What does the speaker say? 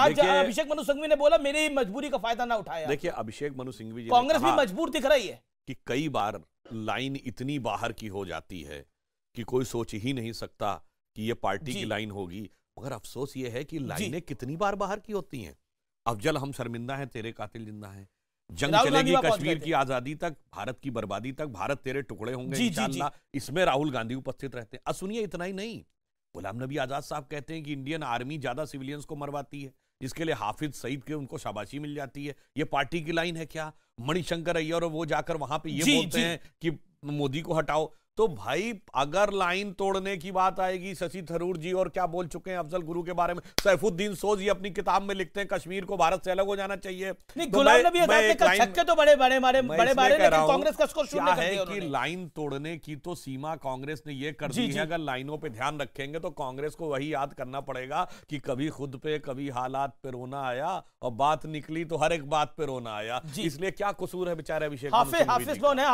आज अभिषेक मनु सिंघवी ने बोला मेरी मजबूरी का फायदा ना उठाया देखिए अभिषेक मनु सिंघवी जी कांग्रेस भी मजबूर दिख रही है कि कई बार लाइन इतनी बाहर की हो जाती है कि कोई सोच ही नहीं सकता कि ये पार्टी की लाइन होगी मगर अफसोस ये है कि लाइनें कितनी बार बाहर की होती हैं अफजल हम शर्मिंदा हैं तेरे कातिल जिंदा हैं जंग चलेगी कश्मीर की आजादी तक भारत की बर्बादी तक भारत तेरे टुकड़े होंगे इसमें राहुल गांधी उपस्थित रहते हैं सुनिए इतना ही नहीं गुलाम नबी आज़ाद साहब कहते हैं कि इंडियन आर्मी ज़्यादा सिविलियंस को मरवाती है जिसके लिए हाफिज सईद के उनको शाबाशी मिल जाती है ये पार्टी की लाइन है क्या मणिशंकर अय्यर वो जाकर वहां पे ये जी, बोलते जी. हैं कि मोदी को हटाओ तो भाई अगर लाइन तोड़ने की बात आएगी शशि थरूर जी और क्या बोल चुके हैं अफजल गुरु के बारे में सैफुद्दीन सोज अपनी किताब में लिखते हैं कश्मीर को भारत से अलग हो जाना चाहिए तो तो लाइन तोड़ने की तो सीमा कांग्रेस ने यह कर दी है अगर लाइनों पर ध्यान रखेंगे तो कांग्रेस को वही याद करना पड़ेगा कि कभी खुद पे कभी हालात पे रोना आया और बात निकली तो हर एक बात पे रोना आया इसलिए क्या कसूर है बेचारे अभिषेक हाफिज है